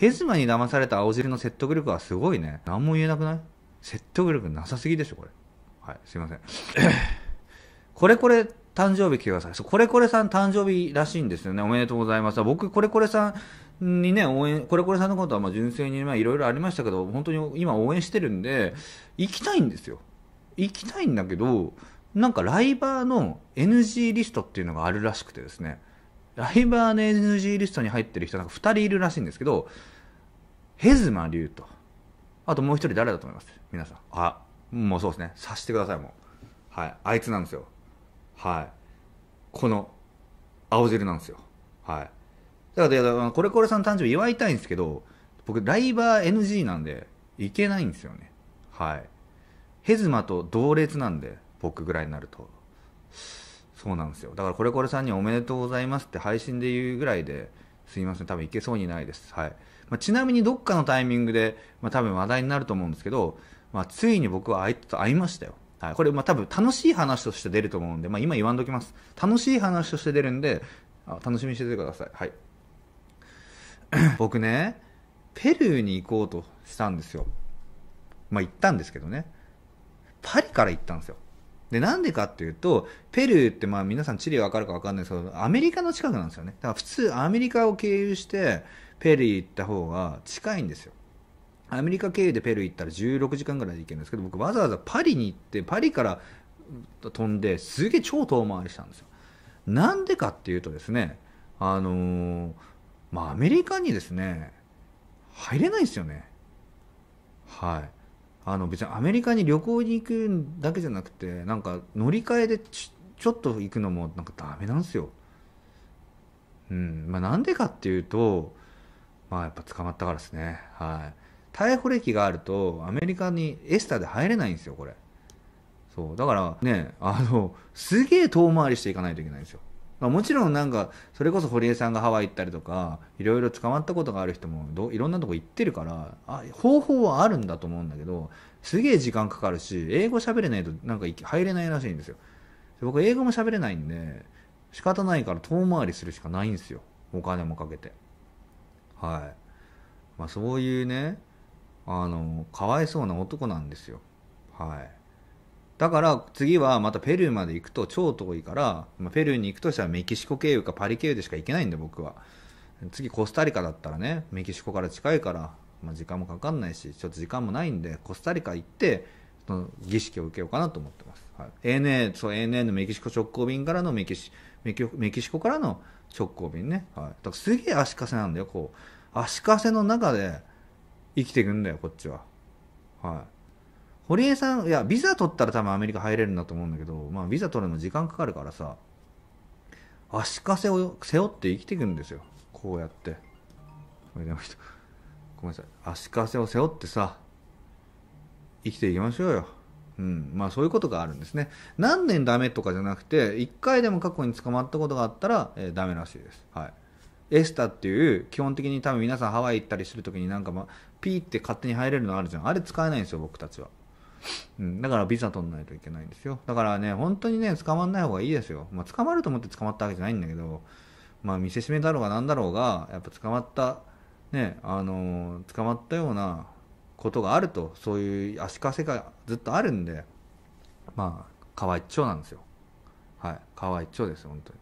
ヘズマに騙された青汁の説得力はすごいね。何も言えなくない説得力なさすぎでしょ、これ。はい、すいません。これこれ誕生日来てください。これこれさん誕生日らしいんですよね。おめでとうございます。僕、これこれさんにね、応援、これこれさんのことはまあ純粋にいろいろありましたけど、本当に今応援してるんで、行きたいんですよ。行きたいんだけど、なんかライバーの NG リストっていうのがあるらしくてですね。ライバーの NG リストに入ってる人なんか2人いるらしいんですけど、ヘズマ竜と、あともう1人誰だと思います皆さん。あ、もうそうですね。察してください、もう。はい。あいつなんですよ。はい。この、青汁なんですよ。はい。だから、からこれこれさんの誕生日祝いたいんですけど、僕、ライバー NG なんで、いけないんですよね。はい。ヘズマと同列なんで、僕ぐらいになると。そうなんですよだからこれこれさんにおめでとうございますって配信で言うぐらいですいません多分いけそうにないです、はいまあ、ちなみにどっかのタイミングで、まあ、多分話題になると思うんですけど、まあ、ついに僕はあいつと会いましたよはい、これ、まあ、多分楽しい話として出ると思うんで、まあ、今言わんときます。楽しい話として出るんで、あ楽しみにしててください。はい。僕ね、ペルーに行こうとしたんですよ。まあ、行ったんですけどね。パリから行ったんですよ。で、なんでかっていうと、ペルーってまあ皆さん地理わかるかわかんないですけど、アメリカの近くなんですよね。だから普通アメリカを経由してペルー行った方が近いんですよ。アメリカ経由でペルー行ったら16時間ぐらいで行けるんですけど、僕わざわざパリに行って、パリから飛んですげえ超遠回りしたんですよ。なんでかっていうとですね、あのー、まあアメリカにですね、入れないんですよね。はい。あの別にアメリカに旅行に行くだけじゃなくてなんか乗り換えでちょっと行くのもなんかダメなんですよ。うんまあ、なんでかっていうと、まあ、やっぱ捕まったからですね、はい、逮捕歴があるとアメリカにエスタで入れないんですよこれそうだからねあのすげえ遠回りしていかないといけないんですよまあ、もちろんなんかそれこそ堀江さんがハワイ行ったりとかいろいろ捕まったことがある人もどいろんなとこ行ってるからあ方法はあるんだと思うんだけどすげえ時間かかるし英語喋れないとなんか入れないらしいんですよ僕英語も喋れないんで仕方ないから遠回りするしかないんですよお金もかけてはい、まあ、そういうねあのかわいそうな男なんですよはいだから次はまたペルーまで行くと超遠いから、まあ、ペルーに行くとしたらメキシコ経由かパリ経由でしか行けないんで僕は次コスタリカだったらねメキシコから近いから、まあ、時間もかかんないしちょっと時間もないんでコスタリカ行ってその儀式を受けようかなと思ってます、はい、ANA, そう ANA のメキシコ直行便からのメキシメキシコからの直行便ね、はい、だからすげえ足かせなんだよこう足かせの中で生きていくんだよこっちははい堀江さん、いや、ビザ取ったら多分アメリカ入れるんだと思うんだけど、まあ、ビザ取るの時間かかるからさ、足かせを背負って生きていくんですよ。こうやって。ごめんなさい。足かせを背負ってさ、生きていきましょうよ。うん。まあそういうことがあるんですね。何年ダメとかじゃなくて、1回でも過去に捕まったことがあったら、えー、ダメらしいです。はい。エスタっていう基本的に多分皆さんハワイ行ったりするときになんか、ま、ピーって勝手に入れるのあるじゃんあれ使えないんですよ僕たちはうん、だからビザ取らないといけないんですよだからね本当にね捕まらない方がいいですよ、まあ、捕まると思って捕まったわけじゃないんだけどまあ見せしめだろうがなんだろうがやっぱ捕まったねあの捕まったようなことがあるとそういう足かせがずっとあるんでまあ川一丁なんですよはい川一丁です本当に